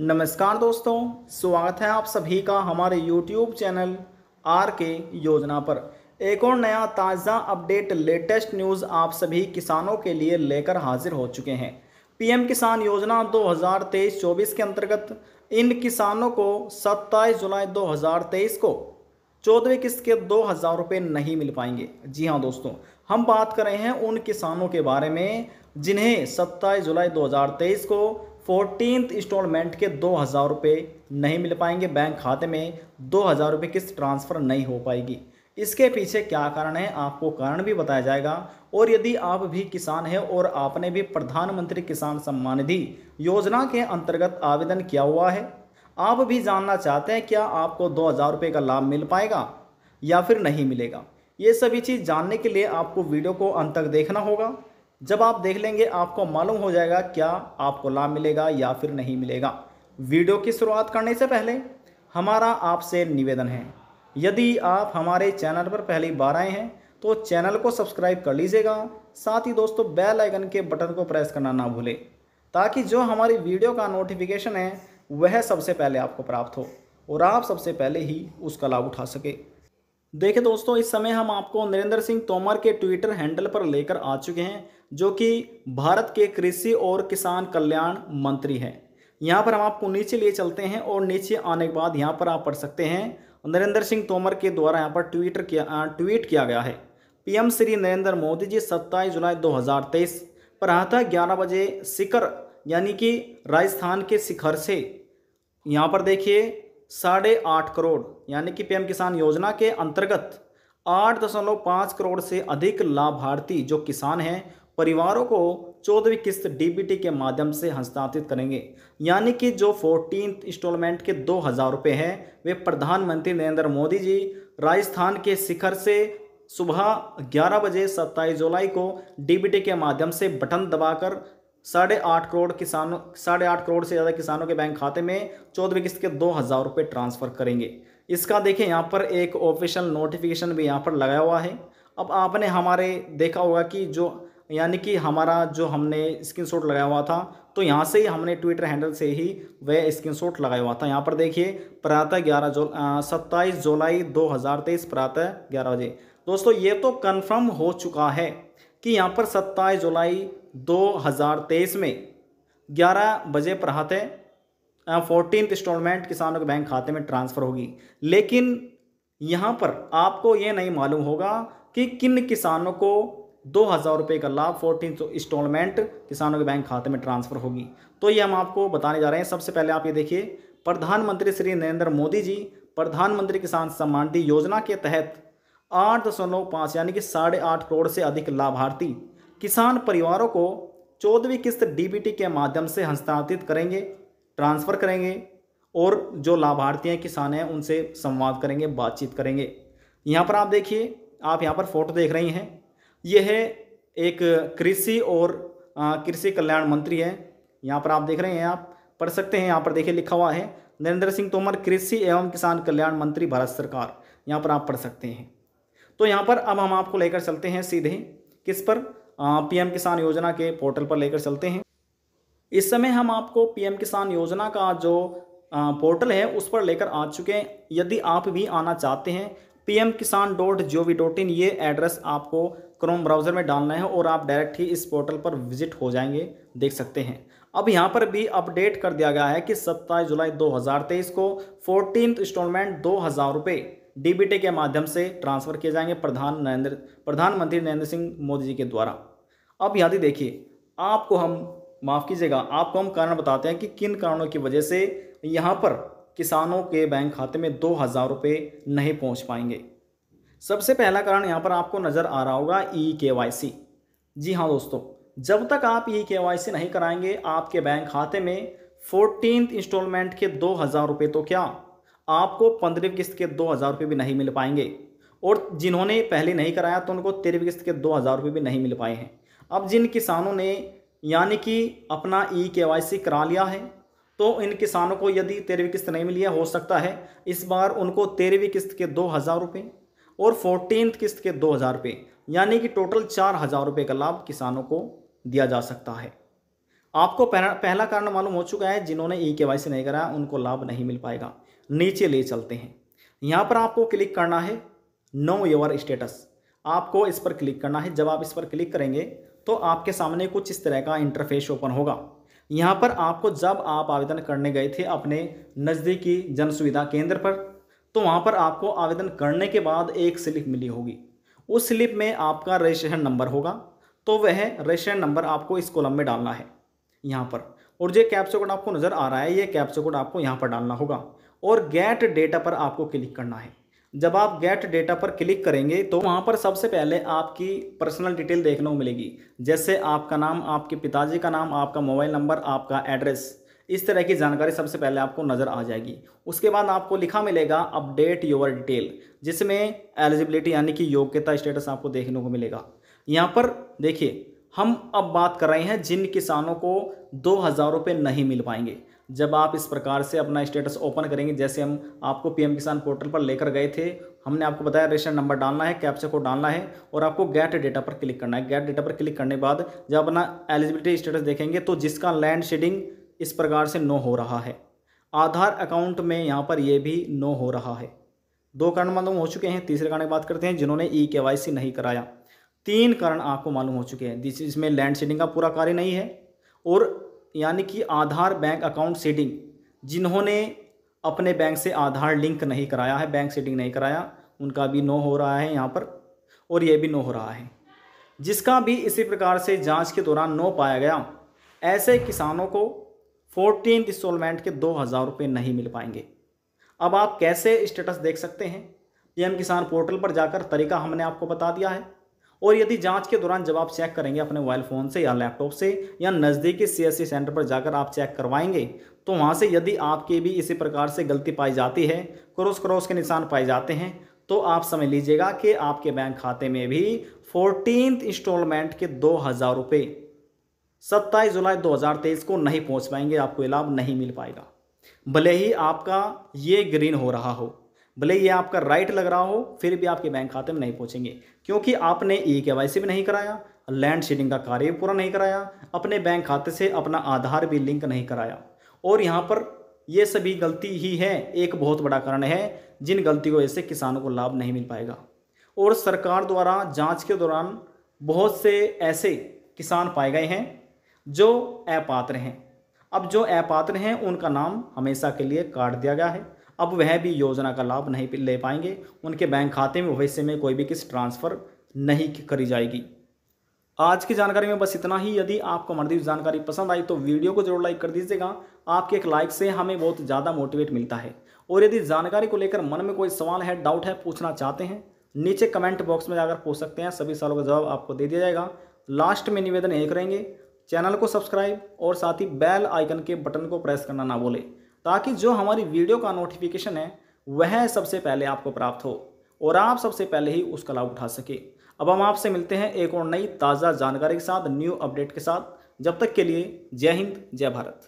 नमस्कार दोस्तों स्वागत है आप सभी का हमारे यूट्यूब चैनल आर के योजना पर एक और नया ताज़ा अपडेट लेटेस्ट न्यूज़ आप सभी किसानों के लिए लेकर हाजिर हो चुके हैं पीएम किसान योजना 2023-24 के अंतर्गत इन किसानों को 27 जुलाई 2023 को चौदहवीं किस्त के दो हज़ार रुपये नहीं मिल पाएंगे जी हाँ दोस्तों हम बात कर रहे हैं उन किसानों के बारे में जिन्हें सत्ताईस जुलाई दो को फोर्टीनथ इंस्टॉलमेंट के दो हज़ार रुपये नहीं मिल पाएंगे बैंक खाते में दो हज़ार रुपये किस्त ट्रांसफ़र नहीं हो पाएगी इसके पीछे क्या कारण है आपको कारण भी बताया जाएगा और यदि आप भी किसान हैं और आपने भी प्रधानमंत्री किसान सम्मान निधि योजना के अंतर्गत आवेदन किया हुआ है आप भी जानना चाहते हैं क्या आपको दो हज़ार रुपये का लाभ मिल पाएगा या फिर नहीं मिलेगा ये सभी चीज़ जानने के लिए आपको वीडियो को अंत तक देखना होगा जब आप देख लेंगे आपको मालूम हो जाएगा क्या आपको लाभ मिलेगा या फिर नहीं मिलेगा वीडियो की शुरुआत करने से पहले हमारा आपसे निवेदन है यदि आप हमारे चैनल पर पहली बार आए हैं तो चैनल को सब्सक्राइब कर लीजिएगा साथ ही दोस्तों बेल आइकन के बटन को प्रेस करना ना भूलें ताकि जो हमारी वीडियो का नोटिफिकेशन है वह सबसे पहले आपको प्राप्त हो और आप सबसे पहले ही उसका लाभ उठा सके देखें दोस्तों इस समय हम आपको नरेंद्र सिंह तोमर के ट्विटर हैंडल पर लेकर आ चुके हैं जो कि भारत के कृषि और किसान कल्याण मंत्री हैं यहाँ पर हम आपको नीचे लिए चलते हैं और नीचे आने के बाद यहाँ पर आप पढ़ सकते हैं नरेंद्र सिंह तोमर के द्वारा यहाँ पर ट्वीटर किया ट्वीट किया गया है पीएम श्री नरेंद्र मोदी जी सत्ताईस जुलाई 2023 प्रातः ग्यारह बजे सिकर यानी कि राजस्थान के शिखर से यहाँ पर देखिए साढ़े आठ करोड़ यानी कि पीएम किसान योजना के अंतर्गत आठ दशमलव पाँच करोड़ से अधिक लाभार्थी जो किसान हैं परिवारों को चौदहवीं किस्त डीबीटी के माध्यम से हस्तांतरित करेंगे यानी कि जो फोर्टीन इंस्टॉलमेंट के दो हज़ार रुपये हैं वे प्रधानमंत्री नरेंद्र मोदी जी राजस्थान के शिखर से सुबह 11 बजे 27 जुलाई को डीबीटी के माध्यम से बटन दबाकर साढ़े आठ करोड़ किसानों साढ़े आठ करोड़ से ज़्यादा किसानों के बैंक खाते में चौदहवीं किस्त के दो हज़ार रुपये ट्रांसफ़र करेंगे इसका देखें यहाँ पर एक ऑफिशियल नोटिफिकेशन भी यहाँ पर लगाया हुआ है अब आपने हमारे देखा होगा कि जो यानी कि हमारा जो हमने स्क्रीनशॉट लगाया हुआ था तो यहाँ से ही हमने ट्विटर हैंडल से ही वह स्क्रीनशॉट लगाया हुआ था यहाँ पर देखिए प्रातः ग्यारह जो सत्ताईस जुलाई 2023 प्रातः ग्यारह बजे दोस्तों ये तो कन्फर्म हो चुका है कि यहाँ पर सत्ताईस जुलाई 2023 में ग्यारह बजे प्रातः फोर्टीन इंस्टॉलमेंट किसानों के बैंक खाते में ट्रांसफ़र होगी लेकिन यहाँ पर आपको ये नहीं मालूम होगा कि किन किसानों को दो हज़ार रुपये का लाभ फोर्टीन सौ इंस्टॉलमेंट किसानों के बैंक खाते में ट्रांसफ़र होगी तो ये हम आपको बताने जा रहे हैं सबसे पहले आप ये देखिए प्रधानमंत्री श्री नरेंद्र मोदी जी प्रधानमंत्री किसान सम्मान निधि योजना के तहत आठ दशमलव पाँच यानी कि साढ़े आठ करोड़ से अधिक लाभार्थी किसान परिवारों को चौदहवीं किस्त टी के माध्यम से हस्तांतरित करेंगे ट्रांसफ़र करेंगे और जो लाभार्थी हैं किसान हैं उनसे संवाद करेंगे बातचीत करेंगे यहाँ पर आप देखिए आप यहाँ पर फोटो देख रही हैं यह एक कृषि और कृषि कल्याण मंत्री है यहाँ पर आप देख रहे हैं आप पढ़ सकते हैं यहाँ पर देखिए लिखा हुआ है नरेंद्र सिंह तोमर कृषि एवं किसान कल्याण मंत्री भारत सरकार यहाँ पर आप पढ़ सकते हैं तो यहाँ पर अब हम आपको लेकर चलते हैं सीधे किस पर पीएम किसान योजना के पोर्टल पर लेकर चलते हैं इस समय हम आपको पीएम किसान योजना का जो पोर्टल है उस पर लेकर आ चुके हैं यदि आप भी आना चाहते हैं P M Kisan dot gov dot in ये एड्रेस आपको क्रोम ब्राउज़र में डालना है और आप डायरेक्ट ही इस पोर्टल पर विजिट हो जाएंगे देख सकते हैं अब यहाँ पर भी अपडेट कर दिया गया है कि 27 जुलाई 2023 को फोर्टीन इंस्टॉलमेंट दो हज़ार रुपये डीबीटी के माध्यम से ट्रांसफ़र किए जाएंगे प्रधान नरेंद्र प्रधानमंत्री नरेंद्र सिंह मोदी जी के द्वारा अब यदि देखिए आपको हम माफ़ कीजिएगा आपको हम कारण बताते हैं कि किन कारणों की वजह से यहाँ पर किसानों के बैंक खाते में दो हज़ार रुपये नहीं पहुँच पाएंगे सबसे पहला कारण यहाँ पर आपको नज़र आ रहा होगा ई के वाई सी जी हाँ दोस्तों जब तक आप ई के वाई सी नहीं कराएंगे आपके बैंक खाते में फोर्टीन इंस्टॉलमेंट के दो हज़ार रुपये तो क्या आपको पंद्रहवीं किस्त के दो हज़ार रुपये भी नहीं मिल पाएंगे और जिन्होंने पहले नहीं कराया तो उनको तेरहवीं किस्त के दो हज़ार रुपये भी नहीं मिल पाए हैं अब जिन किसानों ने यानी कि अपना ई के वाई सी करा लिया है तो इन किसानों को यदि तेरहवीं किस्त नहीं मिली है हो सकता है इस बार उनको तेरहवीं किस्त के दो हज़ार रुपये और फोर्टीन किस्त के दो हज़ार रुपये यानी कि टोटल चार हज़ार रुपये का लाभ किसानों को दिया जा सकता है आपको पहला कारण मालूम हो चुका है जिन्होंने ई के वाई सी नहीं कराया उनको लाभ नहीं मिल पाएगा नीचे ले चलते हैं यहाँ पर आपको क्लिक करना है नो योर स्टेटस आपको इस पर क्लिक करना है जब आप इस पर क्लिक करेंगे तो आपके सामने कुछ इस तरह का इंटरफेस ओपन होगा यहाँ पर आपको जब आप आवेदन करने गए थे अपने नज़दीकी जन सुविधा केंद्र पर तो वहाँ पर आपको आवेदन करने के बाद एक स्लिप मिली होगी उस स्लिप में आपका रजिस्ट्रेशन नंबर होगा तो वह रजिस्ट्रेशन नंबर आपको इस कॉलम में डालना है यहाँ पर और जो कैप्चर कोड आपको नज़र आ रहा है ये कैप्चर कोड आपको यहाँ पर डालना होगा और गेट डेटा पर आपको क्लिक करना है जब आप गेट डेटा पर क्लिक करेंगे तो वहाँ पर सबसे पहले आपकी पर्सनल डिटेल देखने को मिलेगी जैसे आपका नाम आपके पिताजी का नाम आपका मोबाइल नंबर आपका एड्रेस इस तरह की जानकारी सबसे पहले आपको नज़र आ जाएगी उसके बाद आपको लिखा मिलेगा अपडेट योर डिटेल जिसमें एलिजिबिलिटी यानी कि योग्यता स्टेटस आपको देखने को मिलेगा यहाँ पर देखिए हम अब बात कर रहे हैं जिन किसानों को दो हज़ार रुपये नहीं मिल पाएंगे जब आप इस प्रकार से अपना स्टेटस ओपन करेंगे जैसे हम आपको पीएम किसान पोर्टल पर लेकर गए थे हमने आपको बताया रेशन नंबर डालना है कैप्चा को डालना है और आपको गैट डेटा पर क्लिक करना है गैट डेटा पर क्लिक करने के बाद जब अपना एलिजिबिलिटी स्टेटस देखेंगे तो जिसका लैंड शेडिंग इस प्रकार से नो हो रहा है आधार अकाउंट में यहाँ पर ये भी नो हो रहा है दो कारण मालूम हो चुके हैं तीसरे कारण की बात करते हैं जिन्होंने ई e के नहीं कराया तीन कारण आपको मालूम हो चुके हैं जिसमें लैंड सीडिंग का पूरा कार्य नहीं है और यानी कि आधार बैंक अकाउंट सीडिंग जिन्होंने अपने बैंक से आधार लिंक नहीं कराया है बैंक सीडिंग नहीं कराया उनका भी नो हो रहा है यहाँ पर और ये भी नो हो रहा है जिसका भी इसी प्रकार से जाँच के दौरान नो पाया गया ऐसे किसानों को फोर्टीन इंस्टॉलमेंट के दो हज़ार रुपये नहीं मिल पाएंगे अब आप कैसे स्टेटस देख सकते हैं पीएम किसान पोर्टल पर जाकर तरीका हमने आपको बता दिया है और यदि जांच के दौरान जब आप चेक करेंगे अपने मोबाइल फ़ोन से या लैपटॉप से या नज़दीकी सीएससी सेंटर पर जाकर आप चेक करवाएंगे तो वहाँ से यदि आपकी भी इसी प्रकार से गलती पाई जाती है क्रॉस क्रॉस के निशान पाए जाते हैं तो आप समझ लीजिएगा कि आपके बैंक खाते में भी फोर्टीन इंस्टॉलमेंट के दो हज़ार रुपये सत्ताईस जुलाई 2023 को नहीं पहुंच पाएंगे आपको ये लाभ नहीं मिल पाएगा भले ही आपका ये ग्रीन हो रहा हो भले ये आपका राइट लग रहा हो फिर भी आपके बैंक खाते में नहीं पहुंचेंगे क्योंकि आपने ई e के भी नहीं कराया लैंड शेडिंग का कार्य पूरा नहीं कराया अपने बैंक खाते से अपना आधार भी लिंक नहीं कराया और यहाँ पर ये सभी गलती ही है एक बहुत बड़ा कारण है जिन गलती को ऐसे किसानों को लाभ नहीं मिल पाएगा और सरकार द्वारा जांच के दौरान बहुत से ऐसे किसान पाए गए हैं जो अपात्र हैं अब जो अपात्र हैं उनका नाम हमेशा के लिए काट दिया गया है अब वह भी योजना का लाभ नहीं ले पाएंगे उनके बैंक खाते में भविष्य में कोई भी किस ट्रांसफ़र नहीं करी जाएगी आज की जानकारी में बस इतना ही यदि आपको हमारी जानकारी पसंद आई तो वीडियो को जरूर लाइक कर दीजिएगा आपके एक लाइक से हमें बहुत ज़्यादा मोटिवेट मिलता है और यदि जानकारी को लेकर मन में कोई सवाल है डाउट है पूछना चाहते हैं नीचे कमेंट बॉक्स में जाकर पूछ सकते हैं सभी सवालों का जवाब आपको दे दिया जाएगा लास्ट में निवेदन एक रहेंगे चैनल को सब्सक्राइब और साथ ही बेल आइकन के बटन को प्रेस करना ना भूलें ताकि जो हमारी वीडियो का नोटिफिकेशन है वह सबसे पहले आपको प्राप्त हो और आप सबसे पहले ही उसका लाभ उठा सके अब हम आपसे मिलते हैं एक और नई ताज़ा जानकारी के साथ न्यू अपडेट के साथ जब तक के लिए जय हिंद जय भारत